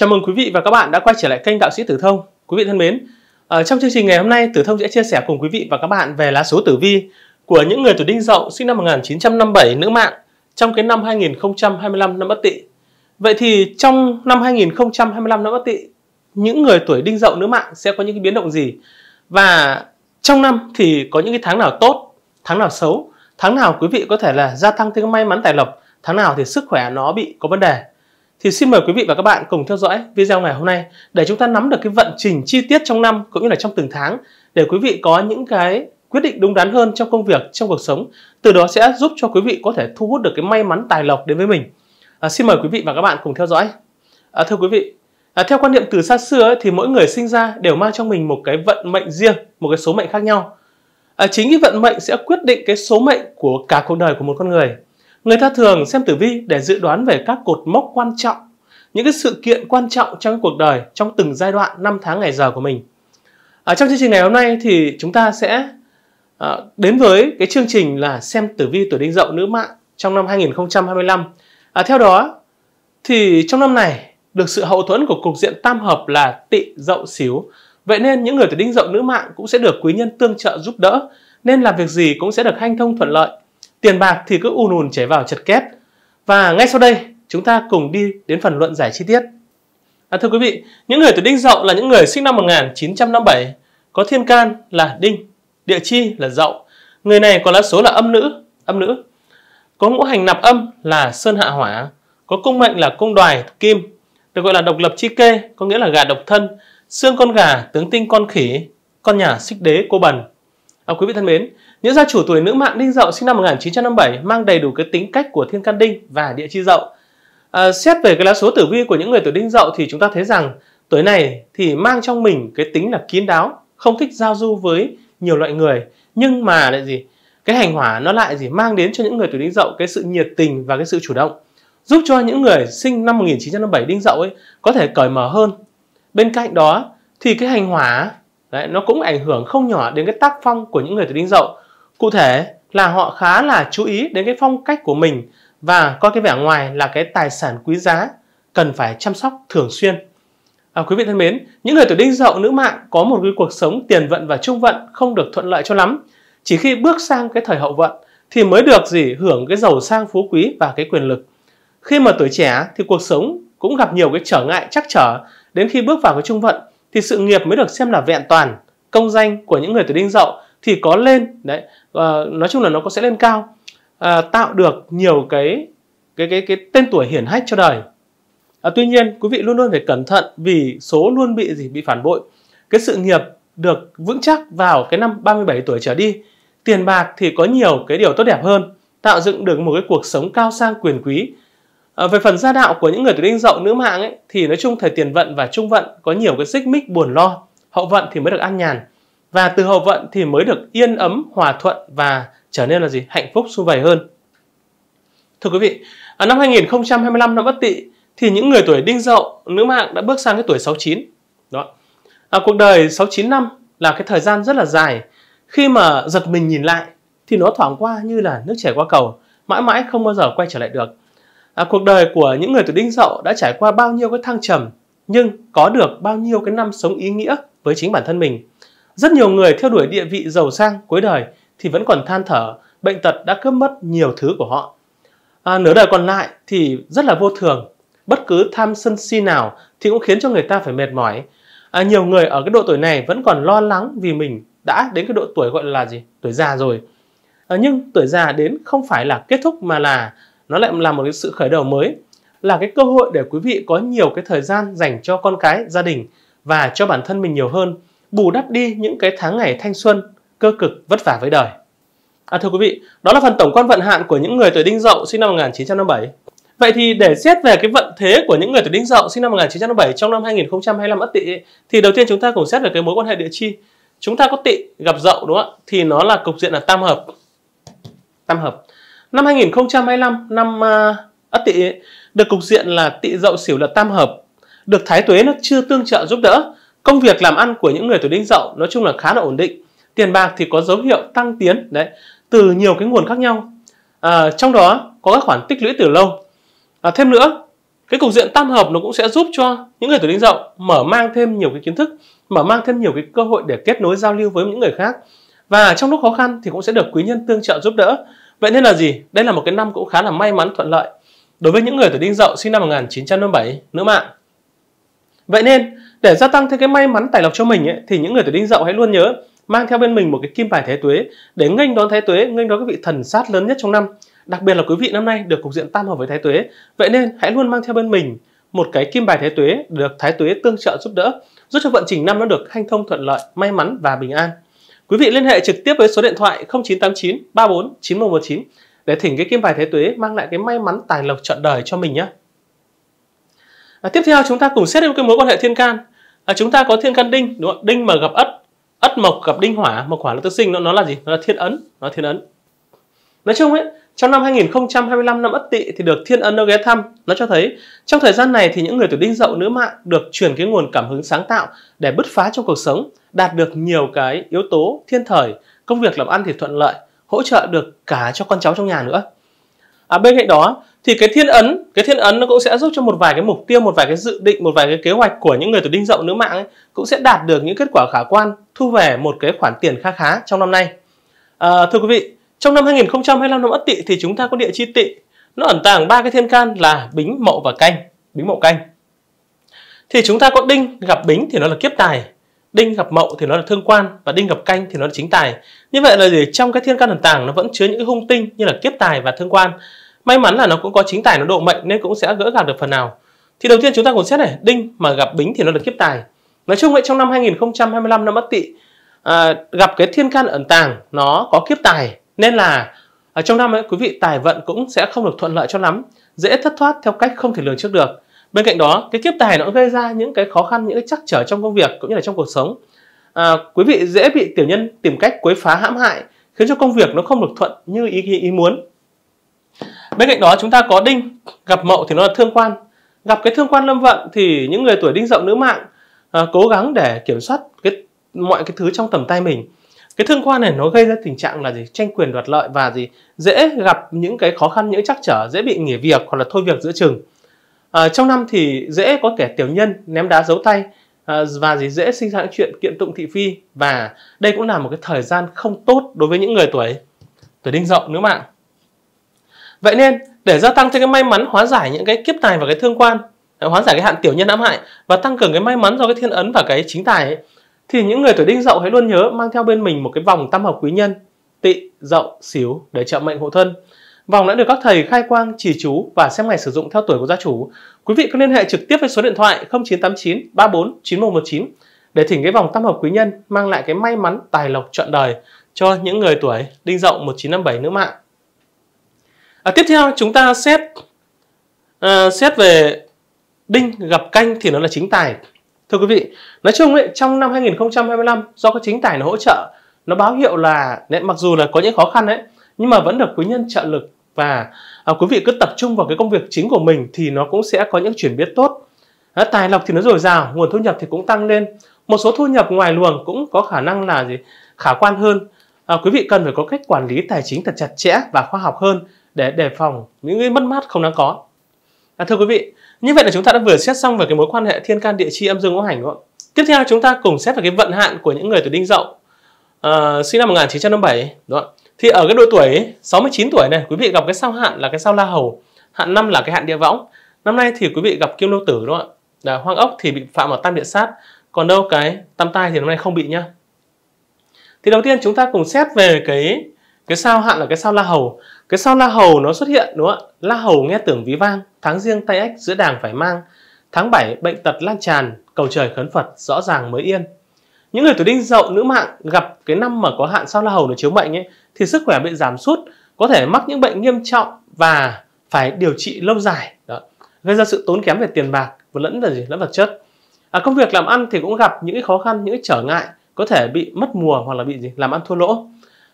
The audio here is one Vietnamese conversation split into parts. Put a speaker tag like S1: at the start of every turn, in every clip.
S1: Chào mừng quý vị và các bạn đã quay trở lại kênh Đạo sĩ Tử Thông. Quý vị thân mến, ở ờ, trong chương trình ngày hôm nay, Tử Thông sẽ chia sẻ cùng quý vị và các bạn về lá số tử vi của những người tuổi Đinh Dậu sinh năm 1957 nữ mạng trong cái năm 2025 năm Bất Tỵ. Vậy thì trong năm 2025 năm Bất Tỵ, những người tuổi Đinh Dậu nữ mạng sẽ có những cái biến động gì? Và trong năm thì có những cái tháng nào tốt, tháng nào xấu, tháng nào quý vị có thể là gia tăng thêm may mắn tài lộc, tháng nào thì sức khỏe nó bị có vấn đề thì xin mời quý vị và các bạn cùng theo dõi video ngày hôm nay để chúng ta nắm được cái vận trình chi tiết trong năm cũng như là trong từng tháng để quý vị có những cái quyết định đúng đắn hơn trong công việc, trong cuộc sống. Từ đó sẽ giúp cho quý vị có thể thu hút được cái may mắn tài lộc đến với mình. À, xin mời quý vị và các bạn cùng theo dõi. À, thưa quý vị, à, theo quan niệm từ xa xưa ấy, thì mỗi người sinh ra đều mang trong mình một cái vận mệnh riêng, một cái số mệnh khác nhau. À, chính cái vận mệnh sẽ quyết định cái số mệnh của cả cuộc đời của một con người. Người ta thường xem tử vi để dự đoán về các cột mốc quan trọng, những cái sự kiện quan trọng trong cuộc đời trong từng giai đoạn năm tháng ngày giờ của mình. Ở trong chương trình ngày hôm nay thì chúng ta sẽ ờ, đến với cái chương trình là xem tử vi tuổi đinh dậu nữ mạng trong năm 2025. À, theo đó thì trong năm này được sự hậu thuẫn của cục diện tam hợp là tị dậu xíu. Vậy nên những người tuổi đinh dậu nữ mạng cũng sẽ được quý nhân tương trợ giúp đỡ nên làm việc gì cũng sẽ được hanh thông thuận lợi tiền bạc thì cứ ùn ùn chảy vào chật két. Và ngay sau đây, chúng ta cùng đi đến phần luận giải chi tiết. À, thưa quý vị, những người tuổi đinh dậu là những người sinh năm 1957, có thiên can là đinh, địa chi là dậu. Người này có lá số là âm nữ, âm nữ. Có ngũ hành nạp âm là sơn hạ hỏa, có cung mệnh là cung đoài kim, được gọi là độc lập chi kê, có nghĩa là gà độc thân, xương con gà, tướng tinh con khỉ, con nhà xích đế cô bần. À, quý vị thân mến, những gia chủ tuổi nữ mạng đinh dậu sinh năm 1957 mang đầy đủ cái tính cách của thiên can đinh và địa chi dậu. À, xét về cái lá số tử vi của những người tuổi đinh dậu thì chúng ta thấy rằng tuổi này thì mang trong mình cái tính là kín đáo, không thích giao du với nhiều loại người. Nhưng mà lại gì? Cái hành hỏa nó lại gì mang đến cho những người tuổi đinh dậu cái sự nhiệt tình và cái sự chủ động giúp cho những người sinh năm 1957 đinh dậu ấy có thể cởi mở hơn. Bên cạnh đó thì cái hành hỏa đấy, nó cũng ảnh hưởng không nhỏ đến cái tác phong của những người tuổi đinh dậu Cụ thể là họ khá là chú ý đến cái phong cách của mình và coi cái vẻ ngoài là cái tài sản quý giá cần phải chăm sóc thường xuyên. À, quý vị thân mến, những người tuổi đinh dậu nữ mạng có một cái cuộc sống tiền vận và trung vận không được thuận lợi cho lắm. Chỉ khi bước sang cái thời hậu vận thì mới được gì hưởng cái giàu sang phú quý và cái quyền lực. Khi mà tuổi trẻ thì cuộc sống cũng gặp nhiều cái trở ngại chắc trở. Đến khi bước vào cái trung vận thì sự nghiệp mới được xem là vẹn toàn. Công danh của những người tuổi đinh dậu thì có lên đấy à, nói chung là nó có sẽ lên cao à, tạo được nhiều cái cái cái cái tên tuổi hiển hách cho đời à, tuy nhiên quý vị luôn luôn phải cẩn thận vì số luôn bị gì bị phản bội cái sự nghiệp được vững chắc vào cái năm 37 tuổi trở đi tiền bạc thì có nhiều cái điều tốt đẹp hơn tạo dựng được một cái cuộc sống cao sang quyền quý à, về phần gia đạo của những người tuổi đinh dậu nữ mạng ấy thì nói chung thời tiền vận và trung vận có nhiều cái xích mích buồn lo hậu vận thì mới được an nhàn và từ hậu vận thì mới được yên ấm hòa thuận và trở nên là gì hạnh phúc sung vầy hơn thưa quý vị ở năm 2025 năm Bất Tỵ thì những người tuổi Đinh Dậu nữ mạng đã bước sang cái tuổi 69 đó à, cuộc đời 69 năm là cái thời gian rất là dài khi mà giật mình nhìn lại thì nó thoảng qua như là nước chảy qua cầu mãi mãi không bao giờ quay trở lại được à, cuộc đời của những người tuổi Đinh Dậu đã trải qua bao nhiêu cái thăng trầm nhưng có được bao nhiêu cái năm sống ý nghĩa với chính bản thân mình rất nhiều người theo đuổi địa vị giàu sang cuối đời thì vẫn còn than thở bệnh tật đã cướp mất nhiều thứ của họ. À, nửa đời còn lại thì rất là vô thường. Bất cứ tham sân si nào thì cũng khiến cho người ta phải mệt mỏi. À, nhiều người ở cái độ tuổi này vẫn còn lo lắng vì mình đã đến cái độ tuổi gọi là gì? Tuổi già rồi. À, nhưng tuổi già đến không phải là kết thúc mà là nó lại là một cái sự khởi đầu mới. Là cái cơ hội để quý vị có nhiều cái thời gian dành cho con cái, gia đình và cho bản thân mình nhiều hơn bù đắp đi những cái tháng ngày thanh xuân cơ cực vất vả với đời. À, thưa quý vị, đó là phần tổng quan vận hạn của những người tuổi đinh dậu sinh năm 1957. Vậy thì để xét về cái vận thế của những người tuổi đinh dậu sinh năm 1957 trong năm 2025 Ất Tỵ thì đầu tiên chúng ta cùng xét về cái mối quan hệ địa chi. Chúng ta có Tỵ gặp dậu đúng không ạ? Thì nó là cục diện là tam hợp. Tam hợp. Năm 2025 năm à, Ất Tỵ được cục diện là Tỵ dậu sửu là tam hợp. Được Thái Tuế nó chưa tương trợ giúp đỡ Công việc làm ăn của những người tuổi đinh dậu nói chung là khá là ổn định. Tiền bạc thì có dấu hiệu tăng tiến đấy từ nhiều cái nguồn khác nhau. À, trong đó có các khoản tích lũy từ lâu. À, thêm nữa, cái cục diện tam hợp nó cũng sẽ giúp cho những người tuổi đinh dậu mở mang thêm nhiều cái kiến thức, mở mang thêm nhiều cái cơ hội để kết nối giao lưu với những người khác. Và trong lúc khó khăn thì cũng sẽ được quý nhân tương trợ giúp đỡ. Vậy nên là gì? Đây là một cái năm cũng khá là may mắn thuận lợi. Đối với những người tuổi đinh dậu sinh năm 1957, nữ mạng Vậy nên để gia tăng thêm cái may mắn tài lộc cho mình ấy, thì những người tuổi đinh dậu hãy luôn nhớ mang theo bên mình một cái kim bài thế tuế để nghênh đón thế tuế, nghênh đón cái vị thần sát lớn nhất trong năm. Đặc biệt là quý vị năm nay được cục diện tam hợp với thái tuế. Vậy nên hãy luôn mang theo bên mình một cái kim bài thế tuế được thái tuế tương trợ giúp đỡ, giúp cho vận trình năm nó được hanh thông thuận lợi, may mắn và bình an. Quý vị liên hệ trực tiếp với số điện thoại 0989 34 9119 để thỉnh cái kim bài thế tuế mang lại cái may mắn tài lộc trọn đời cho mình nhé à, tiếp theo chúng ta cùng xét đến cái mối quan hệ thiên can à, chúng ta có thiên can đinh đúng không đinh mà gặp ất ất mộc gặp đinh hỏa mộc hỏa là tương sinh nó, nó là gì nó là thiên ấn nó là thiên ấn nói chung ấy trong năm 2025 năm Ất Tỵ thì được Thiên Ấn nó ghé thăm, nó cho thấy trong thời gian này thì những người tuổi Đinh Dậu nữ mạng được truyền cái nguồn cảm hứng sáng tạo để bứt phá trong cuộc sống, đạt được nhiều cái yếu tố thiên thời, công việc làm ăn thì thuận lợi, hỗ trợ được cả cho con cháu trong nhà nữa. À, bên cạnh đó thì cái thiên ấn cái thiên ấn nó cũng sẽ giúp cho một vài cái mục tiêu một vài cái dự định một vài cái kế hoạch của những người tuổi đinh dậu nữ mạng ấy, cũng sẽ đạt được những kết quả khả quan thu về một cái khoản tiền khá khá trong năm nay à, thưa quý vị trong năm 2025 năm ất tỵ thì chúng ta có địa chi tỵ nó ẩn tàng ba cái thiên can là bính mậu và canh bính mậu canh thì chúng ta có đinh gặp bính thì nó là kiếp tài đinh gặp mậu thì nó là thương quan và đinh gặp canh thì nó là chính tài như vậy là gì trong cái thiên can ẩn tàng nó vẫn chứa những cái hung tinh như là kiếp tài và thương quan may mắn là nó cũng có chính tài nó độ mệnh nên cũng sẽ gỡ gạt được phần nào thì đầu tiên chúng ta cùng xét này đinh mà gặp bính thì nó được kiếp tài nói chung vậy trong năm 2025 năm Ất Tỵ à, gặp cái thiên can ẩn tàng nó có kiếp tài nên là ở à, trong năm ấy quý vị tài vận cũng sẽ không được thuận lợi cho lắm dễ thất thoát theo cách không thể lường trước được bên cạnh đó cái kiếp tài nó gây ra những cái khó khăn những cái trắc trở trong công việc cũng như là trong cuộc sống à, quý vị dễ bị tiểu nhân tìm cách quấy phá hãm hại khiến cho công việc nó không được thuận như ý, ý muốn Bên cạnh đó chúng ta có đinh, gặp mậu thì nó là thương quan. Gặp cái thương quan lâm vận thì những người tuổi đinh dậu nữ mạng à, cố gắng để kiểm soát cái mọi cái thứ trong tầm tay mình. Cái thương quan này nó gây ra tình trạng là gì? Tranh quyền đoạt lợi và gì? Dễ gặp những cái khó khăn, những trắc trở, dễ bị nghỉ việc hoặc là thôi việc giữa chừng. À, trong năm thì dễ có kẻ tiểu nhân ném đá giấu tay à, và gì dễ sinh ra những chuyện kiện tụng thị phi và đây cũng là một cái thời gian không tốt đối với những người tuổi tuổi đinh dậu nữ mạng Vậy nên để gia tăng cho cái may mắn hóa giải những cái kiếp tài và cái thương quan à, hóa giải cái hạn tiểu nhân ám hại và tăng cường cái may mắn do cái thiên ấn và cái chính tài ấy, thì những người tuổi đinh dậu hãy luôn nhớ mang theo bên mình một cái vòng tam hợp quý nhân tị dậu xíu để trợ mệnh hộ thân vòng đã được các thầy khai quang chỉ chú và xem ngày sử dụng theo tuổi của gia chủ quý vị có liên hệ trực tiếp với số điện thoại 0989 34 9119 để thỉnh cái vòng tam hợp quý nhân mang lại cái may mắn tài lộc trọn đời cho những người tuổi đinh dậu 1957 nữ mạng À, tiếp theo chúng ta xét à, xét về đinh gặp canh thì nó là chính tài. Thưa quý vị, nói chung ấy, trong năm 2025 do có chính tài nó hỗ trợ, nó báo hiệu là mặc dù là có những khó khăn ấy nhưng mà vẫn được quý nhân trợ lực và à, quý vị cứ tập trung vào cái công việc chính của mình thì nó cũng sẽ có những chuyển biến tốt. À, tài lộc thì nó dồi dào, nguồn thu nhập thì cũng tăng lên. Một số thu nhập ngoài luồng cũng có khả năng là gì khả quan hơn. À, quý vị cần phải có cách quản lý tài chính thật chặt chẽ và khoa học hơn để đề phòng những cái mất mát không đáng có à, thưa quý vị như vậy là chúng ta đã vừa xét xong về cái mối quan hệ thiên can địa chi âm dương ngũ hành đúng không tiếp theo chúng ta cùng xét về cái vận hạn của những người tuổi đinh dậu uh, sinh năm 1957 đúng không thì ở cái độ tuổi 69 tuổi này quý vị gặp cái sao hạn là cái sao la hầu hạn năm là cái hạn địa võng năm nay thì quý vị gặp kim lâu tử đúng không ạ là hoang ốc thì bị phạm vào tam địa sát còn đâu cái tam tai thì năm nay không bị nhá thì đầu tiên chúng ta cùng xét về cái cái sao hạn là cái sao la hầu cái sao la hầu nó xuất hiện đúng không ạ la hầu nghe tưởng ví vang tháng riêng tay ách giữa đàng phải mang tháng 7 bệnh tật lan tràn cầu trời khấn phật rõ ràng mới yên những người tuổi đinh dậu nữ mạng gặp cái năm mà có hạn sao la hầu nó chiếu mệnh ấy thì sức khỏe bị giảm sút có thể mắc những bệnh nghiêm trọng và phải điều trị lâu dài đó gây ra sự tốn kém về tiền bạc và lẫn là gì lẫn vật chất à, công việc làm ăn thì cũng gặp những khó khăn những trở ngại có thể bị mất mùa hoặc là bị gì làm ăn thua lỗ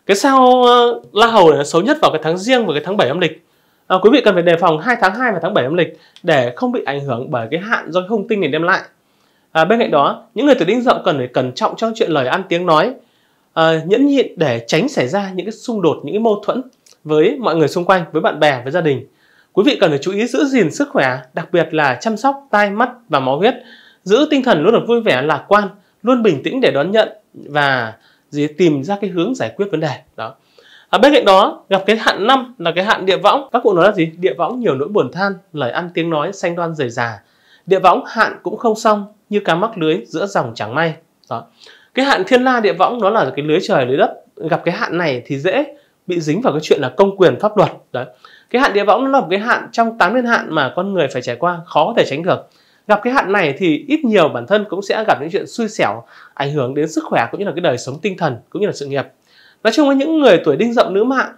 S1: cái sao ờ, la hầu này xấu nhất vào cái tháng riêng và cái tháng 7 âm lịch à, quý vị cần phải đề phòng hai tháng 2 và tháng 7 âm lịch để không bị ảnh hưởng bởi cái hạn do hung tinh này đem lại à, bên cạnh đó những người tuổi đinh dậu cần phải cẩn trọng trong chuyện lời ăn tiếng nói à, nhẫn nhịn để tránh xảy ra những cái xung đột những cái mâu thuẫn với mọi người xung quanh với bạn bè với gia đình quý vị cần phải chú ý giữ gìn sức khỏe đặc biệt là chăm sóc tai mắt và máu huyết giữ tinh thần luôn được vui vẻ lạc quan luôn bình tĩnh để đón nhận và gì tìm ra cái hướng giải quyết vấn đề đó À, bên cạnh đó gặp cái hạn năm là cái hạn địa võng các cụ nói là gì địa võng nhiều nỗi buồn than lời ăn tiếng nói xanh đoan rời già địa võng hạn cũng không xong như cá mắc lưới giữa dòng chẳng may đó cái hạn thiên la địa võng đó là cái lưới trời lưới đất gặp cái hạn này thì dễ bị dính vào cái chuyện là công quyền pháp luật đấy cái hạn địa võng nó là một cái hạn trong tám liên hạn mà con người phải trải qua khó có thể tránh được gặp cái hạn này thì ít nhiều bản thân cũng sẽ gặp những chuyện xui xẻo ảnh hưởng đến sức khỏe cũng như là cái đời sống tinh thần cũng như là sự nghiệp nói chung với những người tuổi đinh dậu nữ mạng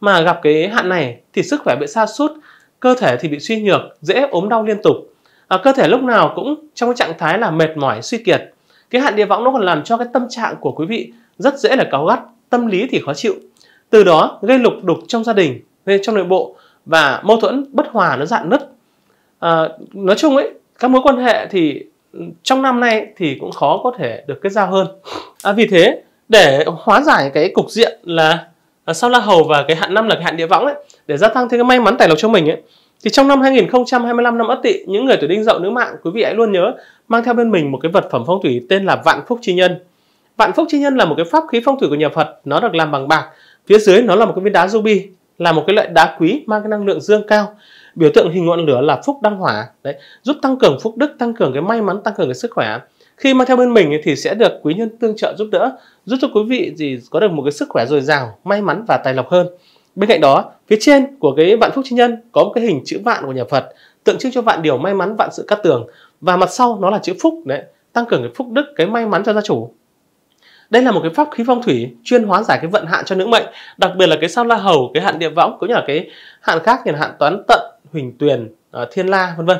S1: mà gặp cái hạn này thì sức khỏe bị sa sút cơ thể thì bị suy nhược dễ ốm đau liên tục à, cơ thể lúc nào cũng trong cái trạng thái là mệt mỏi suy kiệt cái hạn địa võng nó còn làm cho cái tâm trạng của quý vị rất dễ là cáu gắt tâm lý thì khó chịu từ đó gây lục đục trong gia đình gây trong nội bộ và mâu thuẫn bất hòa nó dạn nứt à, nói chung ấy các mối quan hệ thì ừ, trong năm nay thì cũng khó có thể được kết giao hơn à, vì thế để hóa giải cái cục diện là à, sau la hầu và cái hạn năm là cái hạn địa võng ấy để gia tăng thêm cái may mắn tài lộc cho mình ấy thì trong năm 2025 năm Ất Tỵ, những người tuổi Đinh Dậu nữ mạng quý vị hãy luôn nhớ mang theo bên mình một cái vật phẩm phong thủy tên là Vạn Phúc Chi Nhân. Vạn Phúc Chi Nhân là một cái pháp khí phong thủy của nhà Phật, nó được làm bằng bạc. Phía dưới nó là một cái viên đá ruby, là một cái loại đá quý mang cái năng lượng dương cao biểu tượng hình ngọn lửa là phúc đăng hỏa đấy giúp tăng cường phúc đức tăng cường cái may mắn tăng cường cái sức khỏe khi mang theo bên mình thì sẽ được quý nhân tương trợ giúp đỡ giúp cho quý vị gì có được một cái sức khỏe dồi dào may mắn và tài lộc hơn bên cạnh đó phía trên của cái vạn phúc chi nhân có một cái hình chữ vạn của nhà phật tượng trưng cho vạn điều may mắn vạn sự cát tường và mặt sau nó là chữ phúc đấy tăng cường cái phúc đức cái may mắn cho gia chủ đây là một cái pháp khí phong thủy chuyên hóa giải cái vận hạn cho nữ mệnh đặc biệt là cái sao la hầu cái hạn địa võng cũng như là cái hạn khác như là hạn toán tận Huỳnh Tuyền, à, Thiên La vân vân.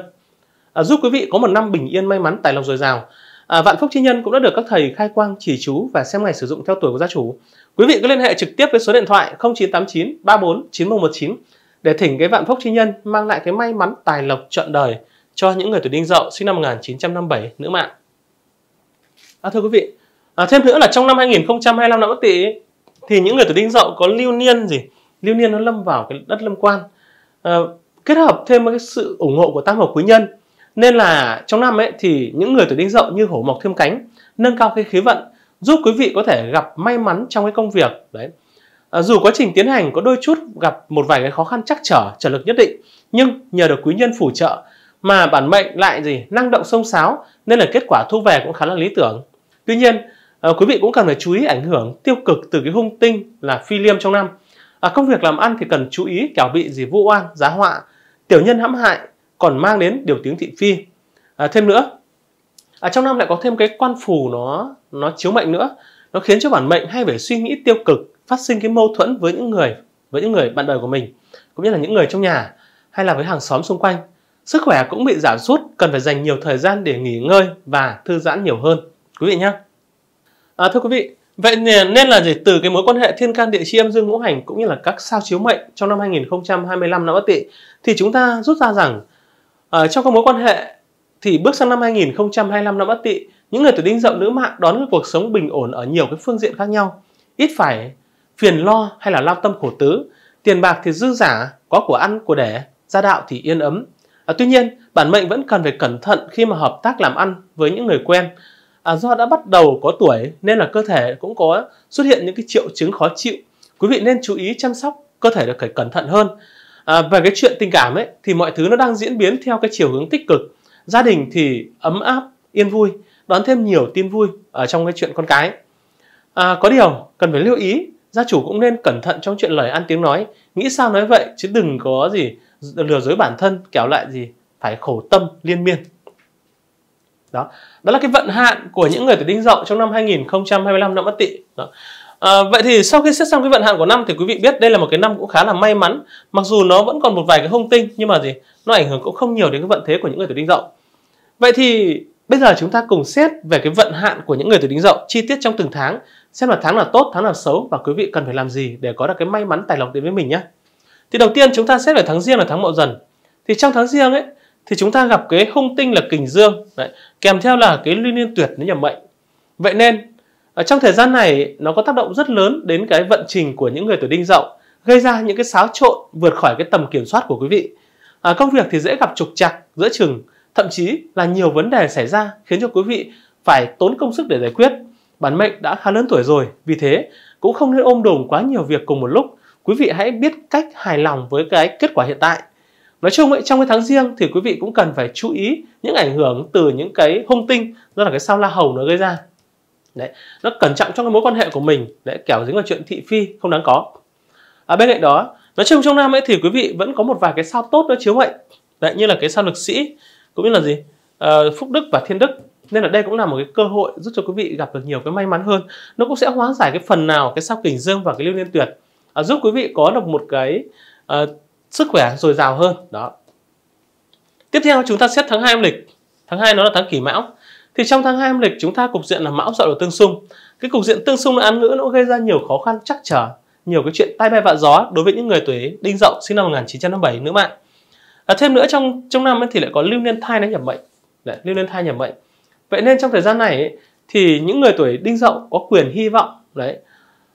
S1: À, giúp quý vị có một năm bình yên may mắn tài lộc dồi dào. À, vạn phúc chi nhân cũng đã được các thầy khai quang chỉ chú và xem ngày sử dụng theo tuổi của gia chủ. Quý vị có liên hệ trực tiếp với số điện thoại 0989 34 9119 để thỉnh cái vạn phúc chi nhân mang lại cái may mắn tài lộc trọn đời cho những người tuổi đinh dậu sinh năm 1957 nữ mạng. À, thưa quý vị, à, thêm nữa là trong năm 2025 năm Ất Tỵ thì những người tuổi đinh dậu có lưu niên gì? Lưu niên nó lâm vào cái đất lâm quan. À, kết hợp thêm với cái sự ủng hộ của tam hợp quý nhân nên là trong năm ấy thì những người tuổi đinh dậu như hổ mọc thêm cánh nâng cao cái khí vận giúp quý vị có thể gặp may mắn trong cái công việc đấy à, dù quá trình tiến hành có đôi chút gặp một vài cái khó khăn chắc trở trở lực nhất định nhưng nhờ được quý nhân phù trợ mà bản mệnh lại gì năng động sông sáo nên là kết quả thu về cũng khá là lý tưởng tuy nhiên à, quý vị cũng cần phải chú ý ảnh hưởng tiêu cực từ cái hung tinh là phi liêm trong năm à, công việc làm ăn thì cần chú ý kẻo bị gì vu oan giá họa tiểu nhân hãm hại còn mang đến điều tiếng thị phi à, thêm nữa à, trong năm lại có thêm cái quan phù nó nó chiếu mệnh nữa nó khiến cho bản mệnh hay phải suy nghĩ tiêu cực phát sinh cái mâu thuẫn với những người với những người bạn đời của mình cũng như là những người trong nhà hay là với hàng xóm xung quanh sức khỏe cũng bị giảm sút cần phải dành nhiều thời gian để nghỉ ngơi và thư giãn nhiều hơn quý vị nhé à, thưa quý vị Vậy nên là gì? Từ cái mối quan hệ thiên can địa chi âm dương ngũ hành cũng như là các sao chiếu mệnh trong năm 2025 năm bất Tỵ thì chúng ta rút ra rằng uh, trong các mối quan hệ thì bước sang năm 2025 năm bất Tỵ, những người tuổi Đinh Dậu nữ mạng đón cái cuộc sống bình ổn ở nhiều cái phương diện khác nhau, ít phải phiền lo hay là lao tâm khổ tứ, tiền bạc thì dư giả, có của ăn của để, gia đạo thì yên ấm. À, tuy nhiên, bản mệnh vẫn cần phải cẩn thận khi mà hợp tác làm ăn với những người quen à, do đã bắt đầu có tuổi nên là cơ thể cũng có xuất hiện những cái triệu chứng khó chịu quý vị nên chú ý chăm sóc cơ thể được phải cẩn thận hơn à, về cái chuyện tình cảm ấy thì mọi thứ nó đang diễn biến theo cái chiều hướng tích cực gia đình thì ấm áp yên vui đón thêm nhiều tin vui ở trong cái chuyện con cái à, có điều cần phải lưu ý gia chủ cũng nên cẩn thận trong chuyện lời ăn tiếng nói nghĩ sao nói vậy chứ đừng có gì lừa dối bản thân kéo lại gì phải khổ tâm liên miên đó đó là cái vận hạn của những người tuổi đinh dậu trong năm 2025 năm bất tỵ đó. À, vậy thì sau khi xét xong cái vận hạn của năm thì quý vị biết đây là một cái năm cũng khá là may mắn mặc dù nó vẫn còn một vài cái hung tinh nhưng mà gì nó ảnh hưởng cũng không nhiều đến cái vận thế của những người tuổi đinh dậu vậy thì bây giờ chúng ta cùng xét về cái vận hạn của những người tuổi đinh dậu chi tiết trong từng tháng xem là tháng nào tốt tháng nào xấu và quý vị cần phải làm gì để có được cái may mắn tài lộc đến với mình nhé thì đầu tiên chúng ta xét về tháng riêng là tháng mậu dần thì trong tháng riêng ấy thì chúng ta gặp cái hung tinh là kình dương Đấy. kèm theo là cái liên liên tuyệt nó nhập mệnh vậy nên ở trong thời gian này nó có tác động rất lớn đến cái vận trình của những người tuổi đinh dậu gây ra những cái xáo trộn vượt khỏi cái tầm kiểm soát của quý vị à, công việc thì dễ gặp trục trặc giữa chừng thậm chí là nhiều vấn đề xảy ra khiến cho quý vị phải tốn công sức để giải quyết bản mệnh đã khá lớn tuổi rồi vì thế cũng không nên ôm đồm quá nhiều việc cùng một lúc quý vị hãy biết cách hài lòng với cái kết quả hiện tại nói chung ấy trong cái tháng riêng thì quý vị cũng cần phải chú ý những ảnh hưởng từ những cái hung tinh đó là cái sao la hầu nó gây ra đấy nó cẩn trọng trong cái mối quan hệ của mình để kẻo dính vào chuyện thị phi không đáng có à, bên cạnh đó nói chung trong năm ấy thì quý vị vẫn có một vài cái sao tốt nó chiếu mệnh đấy như là cái sao lực sĩ cũng như là gì à, phúc đức và thiên đức nên là đây cũng là một cái cơ hội giúp cho quý vị gặp được nhiều cái may mắn hơn nó cũng sẽ hóa giải cái phần nào cái sao kình dương và cái lưu liên tuyệt à, giúp quý vị có được một cái à, sức khỏe dồi dào hơn đó tiếp theo chúng ta xét tháng 2 âm lịch tháng 2 nó là tháng kỷ mão thì trong tháng 2 âm lịch chúng ta cục diện là mão dậu là tương xung cái cục diện tương xung là án ngữ nó gây ra nhiều khó khăn chắc trở nhiều cái chuyện tai bay vạ gió đối với những người tuổi đinh dậu sinh năm 1957 nữ mạng à, thêm nữa trong trong năm ấy thì lại có lưu niên thai nó nhập mệnh Đấy, lưu niên thai nhập mệnh vậy nên trong thời gian này ấy, thì những người tuổi đinh dậu có quyền hy vọng đấy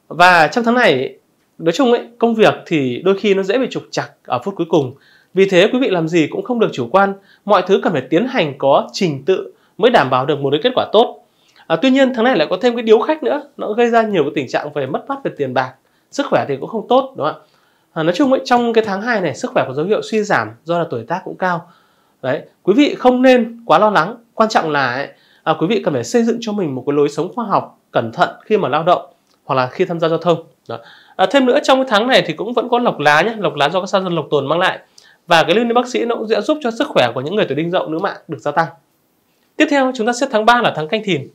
S1: và trong tháng này nói chung ấy công việc thì đôi khi nó dễ bị trục chặt ở phút cuối cùng vì thế quý vị làm gì cũng không được chủ quan mọi thứ cần phải tiến hành có trình tự mới đảm bảo được một cái kết quả tốt à, tuy nhiên tháng này lại có thêm cái điếu khách nữa nó gây ra nhiều cái tình trạng về mất mát về tiền bạc sức khỏe thì cũng không tốt đúng không ạ à, nói chung ấy, trong cái tháng 2 này sức khỏe có dấu hiệu suy giảm do là tuổi tác cũng cao đấy quý vị không nên quá lo lắng quan trọng là ấy, à, quý vị cần phải xây dựng cho mình một cái lối sống khoa học cẩn thận khi mà lao động hoặc là khi tham gia giao thông đó. À, thêm nữa trong cái tháng này thì cũng vẫn có lọc lá nhé lọc lá do các sao dân lộc tuần mang lại và cái lưu niên bác sĩ nó cũng sẽ giúp cho sức khỏe của những người tuổi đinh dậu nữ mạng được gia tăng tiếp theo chúng ta xếp tháng 3 là tháng canh thìn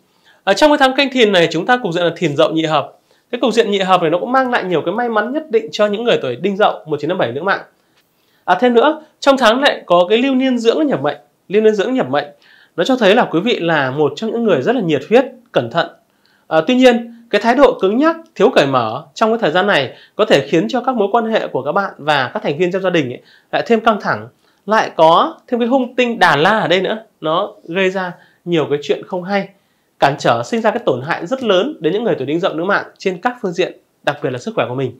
S1: ở à, trong cái tháng canh thìn này chúng ta cục diện là thìn dậu nhị hợp cái cục diện nhị hợp này nó cũng mang lại nhiều cái may mắn nhất định cho những người tuổi đinh dậu 1957 nữ mạng à thêm nữa trong tháng lại có cái lưu niên dưỡng nhập mệnh lưu niên dưỡng nhập mệnh nó cho thấy là quý vị là một trong những người rất là nhiệt huyết cẩn thận à, tuy nhiên cái thái độ cứng nhắc thiếu cởi mở trong cái thời gian này có thể khiến cho các mối quan hệ của các bạn và các thành viên trong gia đình ấy, lại thêm căng thẳng lại có thêm cái hung tinh đàn la ở đây nữa nó gây ra nhiều cái chuyện không hay cản trở sinh ra cái tổn hại rất lớn đến những người tuổi đinh dậu nữ mạng trên các phương diện đặc biệt là sức khỏe của mình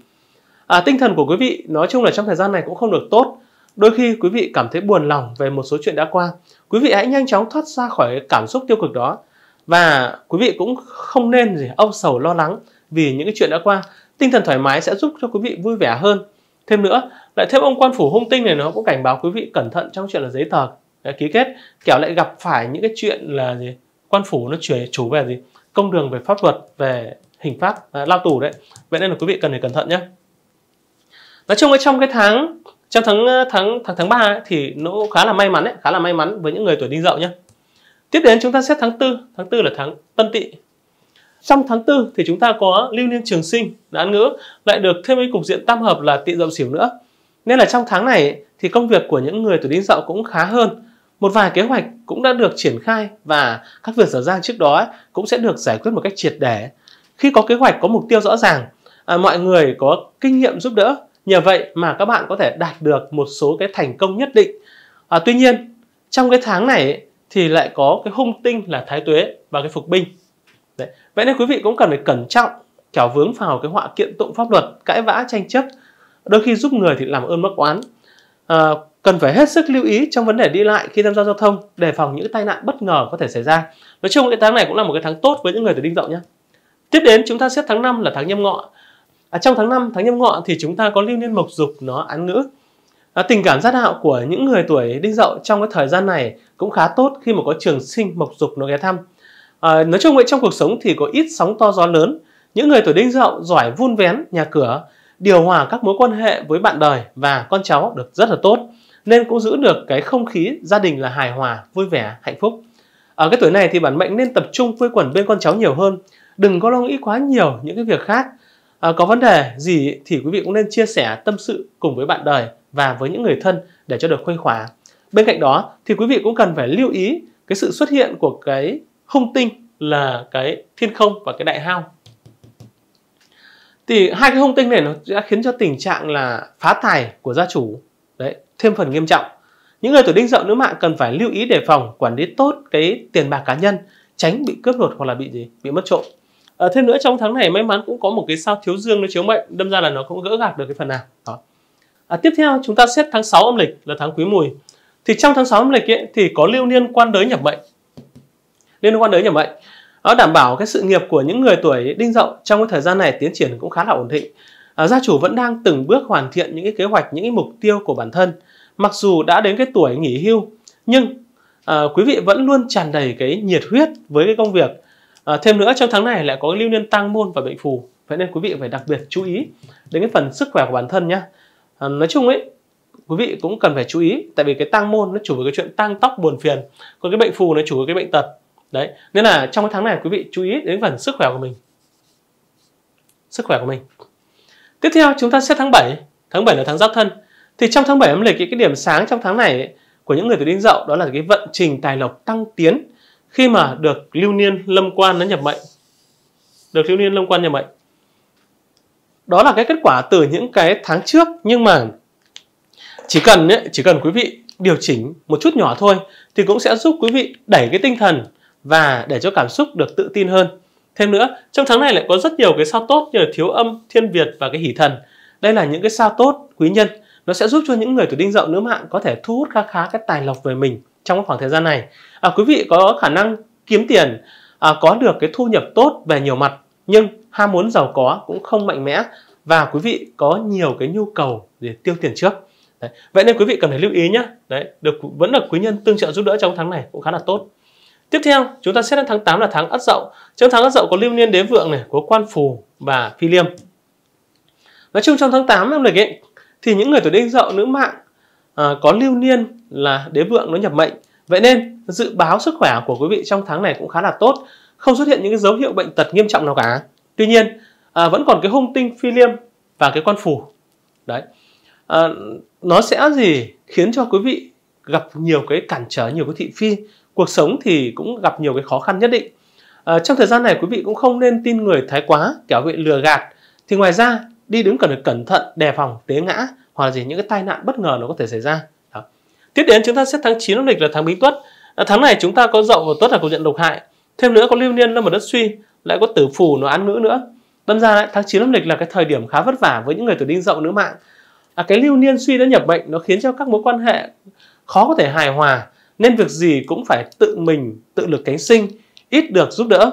S1: à, tinh thần của quý vị nói chung là trong thời gian này cũng không được tốt đôi khi quý vị cảm thấy buồn lòng về một số chuyện đã qua quý vị hãy nhanh chóng thoát ra khỏi cảm xúc tiêu cực đó và quý vị cũng không nên gì âu sầu lo lắng vì những cái chuyện đã qua tinh thần thoải mái sẽ giúp cho quý vị vui vẻ hơn thêm nữa lại thêm ông quan phủ hung tinh này nó cũng cảnh báo quý vị cẩn thận trong chuyện là giấy tờ à, ký kết kẻo lại gặp phải những cái chuyện là gì quan phủ nó chuyển chủ về gì công đường về pháp luật về hình pháp à, lao tù đấy vậy nên là quý vị cần phải cẩn thận nhé nói chung ở trong cái tháng trong tháng ờ, tháng tháng tháng ba thì nó khá là may mắn đấy khá là may mắn với những người tuổi đinh dậu nhé Tiếp đến chúng ta xét tháng 4, tháng 4 là tháng Tân Tỵ. Trong tháng 4 thì chúng ta có lưu niên trường sinh đã ngữ lại được thêm với cục diện tam hợp là tỵ dậu sửu nữa. Nên là trong tháng này thì công việc của những người tuổi đinh dậu cũng khá hơn. Một vài kế hoạch cũng đã được triển khai và các việc dở dang trước đó cũng sẽ được giải quyết một cách triệt để. Khi có kế hoạch có mục tiêu rõ ràng, à, mọi người có kinh nghiệm giúp đỡ. Nhờ vậy mà các bạn có thể đạt được một số cái thành công nhất định. À, tuy nhiên trong cái tháng này thì lại có cái hung tinh là thái tuế và cái phục binh Đấy. vậy nên quý vị cũng cần phải cẩn trọng kẻo vướng vào cái họa kiện tụng pháp luật cãi vã tranh chấp đôi khi giúp người thì làm ơn mắc oán à, cần phải hết sức lưu ý trong vấn đề đi lại khi tham gia giao thông đề phòng những tai nạn bất ngờ có thể xảy ra nói chung cái tháng này cũng là một cái tháng tốt với những người tuổi đinh dậu nhé tiếp đến chúng ta xếp tháng 5 là tháng nhâm ngọ à, trong tháng 5 tháng nhâm ngọ thì chúng ta có lưu niên mộc dục nó án ngữ À, tình cảm giác đạo của những người tuổi đinh dậu trong cái thời gian này cũng khá tốt khi mà có trường sinh mộc dục nó ghé thăm. À, nói chung vậy trong cuộc sống thì có ít sóng to gió lớn. Những người tuổi đinh dậu giỏi vun vén nhà cửa, điều hòa các mối quan hệ với bạn đời và con cháu được rất là tốt. Nên cũng giữ được cái không khí gia đình là hài hòa, vui vẻ, hạnh phúc. Ở cái tuổi này thì bản mệnh nên tập trung vui quần bên con cháu nhiều hơn. Đừng có lo nghĩ quá nhiều những cái việc khác à, có vấn đề gì thì quý vị cũng nên chia sẻ tâm sự cùng với bạn đời và với những người thân để cho được khuây khỏa bên cạnh đó thì quý vị cũng cần phải lưu ý cái sự xuất hiện của cái hung tinh là cái thiên không và cái đại hao thì hai cái hung tinh này nó đã khiến cho tình trạng là phá tài của gia chủ đấy thêm phần nghiêm trọng những người tuổi đinh dậu nữ mạng cần phải lưu ý đề phòng quản lý tốt cái tiền bạc cá nhân tránh bị cướp đoạt hoặc là bị gì bị mất trộm à, thêm nữa trong tháng này may mắn cũng có một cái sao thiếu dương nó chiếu mệnh đâm ra là nó cũng gỡ gạt được cái phần nào đó à, tiếp theo chúng ta xét tháng 6 âm lịch là tháng quý mùi thì trong tháng 6 âm lịch ấy, thì có lưu niên quan đới nhập mệnh liên quan đới nhập mệnh nó đảm bảo cái sự nghiệp của những người tuổi đinh dậu trong cái thời gian này tiến triển cũng khá là ổn định à, gia chủ vẫn đang từng bước hoàn thiện những cái kế hoạch những cái mục tiêu của bản thân mặc dù đã đến cái tuổi nghỉ hưu nhưng à, quý vị vẫn luôn tràn đầy cái nhiệt huyết với cái công việc À, thêm nữa trong tháng này lại có lưu niên tăng môn và bệnh phù, vậy nên quý vị phải đặc biệt chú ý đến cái phần sức khỏe của bản thân nhé. À, ờ, nói chung ấy quý vị cũng cần phải chú ý tại vì cái tăng môn nó chủ với cái chuyện tăng tóc buồn phiền còn cái bệnh phù nó chủ với cái bệnh tật đấy nên là trong cái tháng này quý vị chú ý đến phần sức khỏe của mình sức khỏe của mình tiếp theo chúng ta sẽ tháng 7 tháng 7 là tháng giáp thân thì trong tháng 7 âm lịch cái điểm sáng trong tháng này ấy, của những người tuổi đinh dậu đó là cái vận trình tài lộc tăng tiến khi mà được lưu niên lâm quan nó nhập mệnh được lưu niên lâm quan nhập mệnh đó là cái kết quả từ những cái tháng trước nhưng mà chỉ cần ấy, chỉ cần quý vị điều chỉnh một chút nhỏ thôi thì cũng sẽ giúp quý vị đẩy cái tinh thần và để cho cảm xúc được tự tin hơn thêm nữa trong tháng này lại có rất nhiều cái sao tốt như là thiếu âm thiên việt và cái hỷ thần đây là những cái sao tốt quý nhân nó sẽ giúp cho những người tuổi đinh dậu nữ mạng có thể thu hút khá khá cái tài lộc về mình trong khoảng thời gian này à, quý vị có khả năng kiếm tiền à, có được cái thu nhập tốt về nhiều mặt nhưng ham muốn giàu có cũng không mạnh mẽ và quý vị có nhiều cái nhu cầu để tiêu tiền trước đấy. vậy nên quý vị cần phải lưu ý nhé đấy được vẫn là quý nhân tương trợ giúp đỡ trong tháng này cũng khá là tốt tiếp theo chúng ta xét đến tháng 8 là tháng ất dậu trong tháng ất dậu có lưu niên đế vượng này có quan phù và phi liêm nói chung trong tháng 8 năm lịch ấy thì những người tuổi đinh dậu nữ mạng À, có lưu niên là đế vượng nó nhập mệnh vậy nên dự báo sức khỏe của quý vị trong tháng này cũng khá là tốt không xuất hiện những cái dấu hiệu bệnh tật nghiêm trọng nào cả tuy nhiên à, vẫn còn cái hung tinh phi liêm và cái quan phù, đấy à, nó sẽ gì khiến cho quý vị gặp nhiều cái cản trở nhiều cái thị phi cuộc sống thì cũng gặp nhiều cái khó khăn nhất định à, trong thời gian này quý vị cũng không nên tin người thái quá kẻo bị lừa gạt thì ngoài ra đi đứng cần phải cẩn thận đề phòng té ngã hoặc là gì những cái tai nạn bất ngờ nó có thể xảy ra đó. tiếp đến chúng ta xét tháng 9 âm lịch là tháng bính tuất ờ, tháng này chúng ta có dậu và tuất là cục diện độc hại thêm nữa có lưu niên là một đất suy lại có tử phù nó ăn ngữ nữa đâm ra ấy, tháng 9 âm lịch là cái thời điểm khá vất vả với những người tuổi đinh dậu nữ mạng à, cái lưu niên suy đã nhập bệnh nó khiến cho các mối quan hệ khó có thể hài hòa nên việc gì cũng phải tự mình tự lực cánh sinh ít được giúp đỡ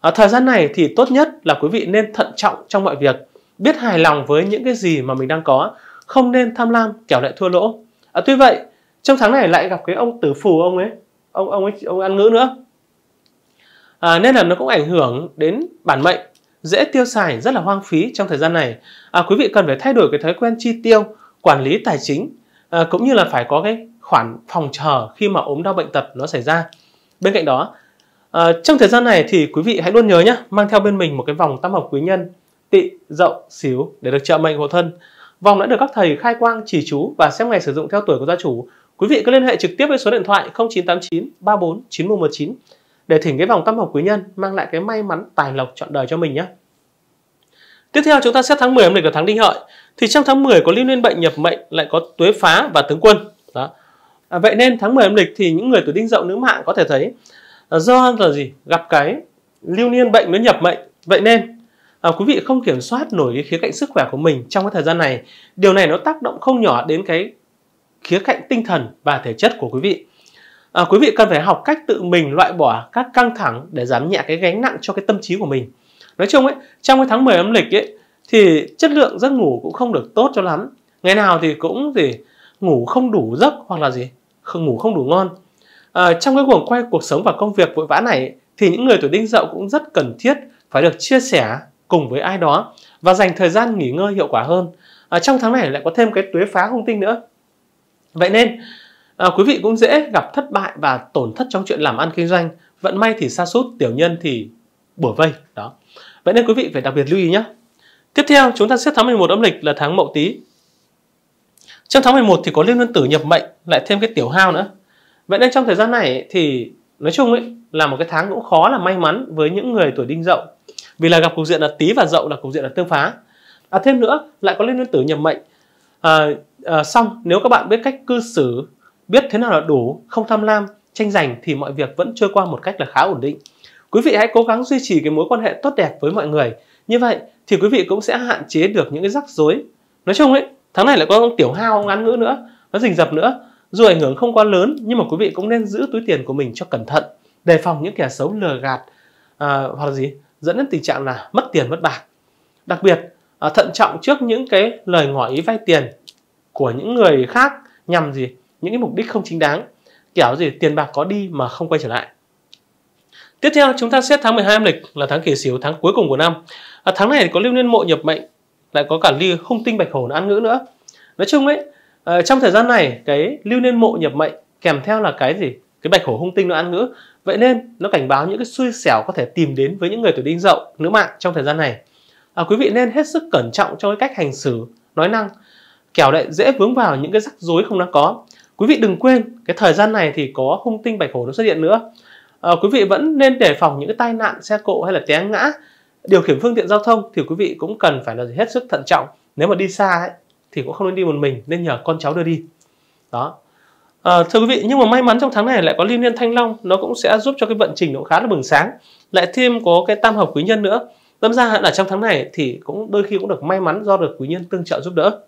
S1: à, thời gian này thì tốt nhất là quý vị nên thận trọng trong mọi việc biết hài lòng với những cái gì mà mình đang có không nên tham lam kẻo lại thua lỗ à, tuy vậy trong tháng này lại gặp cái ông tử phù ông ấy ông ông ấy ông ăn ngữ nữa à, nên là nó cũng ảnh hưởng đến bản mệnh dễ tiêu xài rất là hoang phí trong thời gian này à, quý vị cần phải thay đổi cái thói quen chi tiêu quản lý tài chính à, cũng như là phải có cái khoản phòng chờ khi mà ốm đau bệnh tật nó xảy ra bên cạnh đó à, trong thời gian này thì quý vị hãy luôn nhớ nhé mang theo bên mình một cái vòng tam hợp quý nhân tị dậu xíu để được trợ mệnh hộ thân Vòng đã được các thầy khai quang chỉ chú và xem ngày sử dụng theo tuổi của gia chủ. Quý vị cứ liên hệ trực tiếp với số điện thoại 0989 34 9119 để thỉnh cái vòng tâm học quý nhân mang lại cái may mắn tài lộc chọn đời cho mình nhé. Tiếp theo chúng ta xét tháng 10 âm lịch là tháng đinh hợi. Thì trong tháng 10 có liên liên bệnh nhập mệnh lại có tuế phá và tướng quân. Đó. À, vậy nên tháng 10 âm lịch thì những người tuổi đinh dậu nữ mạng có thể thấy à, do là gì gặp cái lưu niên bệnh với nhập mệnh vậy nên à, quý vị không kiểm soát nổi cái khía cạnh sức khỏe của mình trong cái thời gian này điều này nó tác động không nhỏ đến cái khía cạnh tinh thần và thể chất của quý vị à, quý vị cần phải học cách tự mình loại bỏ các căng thẳng để giảm nhẹ cái gánh nặng cho cái tâm trí của mình nói chung ấy trong cái tháng 10 âm lịch ấy thì chất lượng giấc ngủ cũng không được tốt cho lắm ngày nào thì cũng gì ngủ không đủ giấc hoặc là gì không ngủ không đủ ngon à, trong cái cuồng quay cuộc sống và công việc vội vã này thì những người tuổi đinh dậu cũng rất cần thiết phải được chia sẻ cùng với ai đó và dành thời gian nghỉ ngơi hiệu quả hơn à, trong tháng này lại có thêm cái tuế phá hung tinh nữa vậy nên à, quý vị cũng dễ gặp thất bại và tổn thất trong chuyện làm ăn kinh doanh vận may thì sa sút tiểu nhân thì bủa vây đó vậy nên quý vị phải đặc biệt lưu ý nhé tiếp theo chúng ta xếp tháng 11 âm lịch là tháng mậu tý trong tháng 11 thì có liên nguyên tử nhập mệnh lại thêm cái tiểu hao nữa vậy nên trong thời gian này thì nói chung ấy là một cái tháng cũng khó là may mắn với những người tuổi đinh dậu vì là gặp cục diện là tí và dậu là cục diện là tương phá à, thêm nữa lại có liên nguyên tử nhập mệnh à, à, xong nếu các bạn biết cách cư xử biết thế nào là đủ không tham lam tranh giành thì mọi việc vẫn trôi qua một cách là khá ổn định quý vị hãy cố gắng duy trì cái mối quan hệ tốt đẹp với mọi người như vậy thì quý vị cũng sẽ hạn chế được những cái rắc rối nói chung ấy tháng này lại có tiểu hao ngắn ngữ nữa nó rình rập nữa dù ảnh hưởng không quá lớn nhưng mà quý vị cũng nên giữ túi tiền của mình cho cẩn thận đề phòng những kẻ xấu lừa gạt à, hoặc là gì dẫn đến tình trạng là mất tiền mất bạc đặc biệt à, thận trọng trước những cái lời ngỏ ý vay tiền của những người khác nhằm gì những cái mục đích không chính đáng kiểu gì tiền bạc có đi mà không quay trở lại tiếp theo chúng ta xét tháng 12 âm lịch là tháng kỷ sửu tháng cuối cùng của năm à, tháng này có lưu niên mộ nhập mệnh lại có cả ly hung tinh bạch hổ ăn ngữ nữa nói chung ấy à, trong thời gian này cái lưu niên mộ nhập mệnh kèm theo là cái gì cái bạch hổ hung tinh nó ăn ngữ vậy nên nó cảnh báo những cái xui xẻo có thể tìm đến với những người tuổi đinh dậu nữ mạng trong thời gian này à, quý vị nên hết sức cẩn trọng trong cái cách hành xử nói năng kẻo lại dễ vướng vào những cái rắc rối không đáng có quý vị đừng quên cái thời gian này thì có hung tinh bạch hổ nó xuất hiện nữa à, quý vị vẫn nên đề phòng những cái tai nạn xe cộ hay là té ngã điều khiển phương tiện giao thông thì quý vị cũng cần phải là hết sức thận trọng nếu mà đi xa ấy, thì cũng không nên đi một mình nên nhờ con cháu đưa đi đó À, thưa quý vị, nhưng mà may mắn trong tháng này lại có liên liên thanh long, nó cũng sẽ giúp cho cái vận trình nó khá là bừng sáng. Lại thêm có cái tam hợp quý nhân nữa. Đâm ra là trong tháng này thì cũng đôi khi cũng được may mắn do được quý nhân tương trợ giúp đỡ.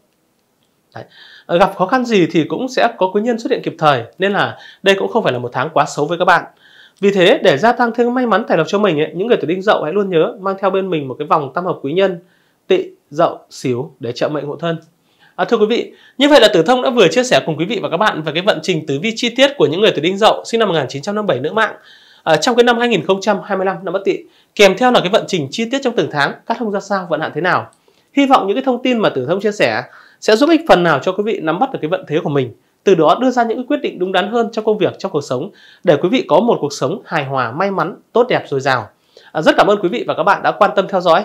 S1: Đấy. À, gặp khó khăn gì thì cũng sẽ có quý nhân xuất hiện kịp thời, nên là đây cũng không phải là một tháng quá xấu với các bạn. Vì thế, để gia tăng thêm may mắn tài lộc cho mình, ấy, những người tuổi đinh dậu hãy luôn nhớ mang theo bên mình một cái vòng tam hợp quý nhân, tị, dậu, xíu để trợ mệnh hộ thân. À, thưa quý vị, như vậy là Tử Thông đã vừa chia sẻ cùng quý vị và các bạn về cái vận trình tử vi chi tiết của những người tuổi Đinh Dậu sinh năm 1957 nữ mạng à, trong cái năm 2025 năm Bất Tỵ, kèm theo là cái vận trình chi tiết trong từng tháng, các thông ra sao, vận hạn thế nào. Hy vọng những cái thông tin mà Tử Thông chia sẻ sẽ giúp ích phần nào cho quý vị nắm bắt được cái vận thế của mình, từ đó đưa ra những quyết định đúng đắn hơn trong công việc, trong cuộc sống để quý vị có một cuộc sống hài hòa, may mắn, tốt đẹp, dồi dào. À, rất cảm ơn quý vị và các bạn đã quan tâm theo dõi.